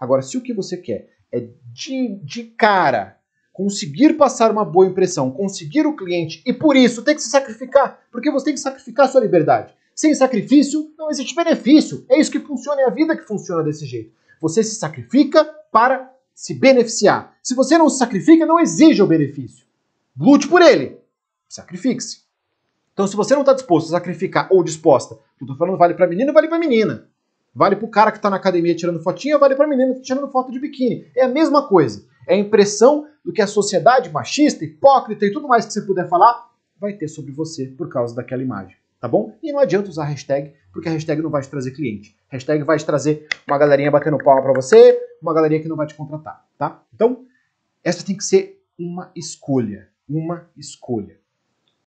Agora, se o que você quer é de, de cara conseguir passar uma boa impressão, conseguir o cliente e por isso tem que se sacrificar, porque você tem que sacrificar sua liberdade. Sem sacrifício não existe benefício. É isso que funciona, é a vida que funciona desse jeito. Você se sacrifica para se beneficiar. Se você não se sacrifica, não exija o benefício. Lute por ele. Sacrifique-se. Então, se você não está disposto a sacrificar ou disposta, eu estou falando vale para menino, vale para menina. Vale pro cara que tá na academia tirando fotinha, vale pra menina que tá tirando foto de biquíni. É a mesma coisa. É a impressão do que a sociedade machista, hipócrita e tudo mais que você puder falar vai ter sobre você por causa daquela imagem, tá bom? E não adianta usar hashtag, porque a hashtag não vai te trazer cliente. A hashtag vai te trazer uma galerinha batendo palma para você, uma galerinha que não vai te contratar, tá? Então, essa tem que ser uma escolha, uma escolha.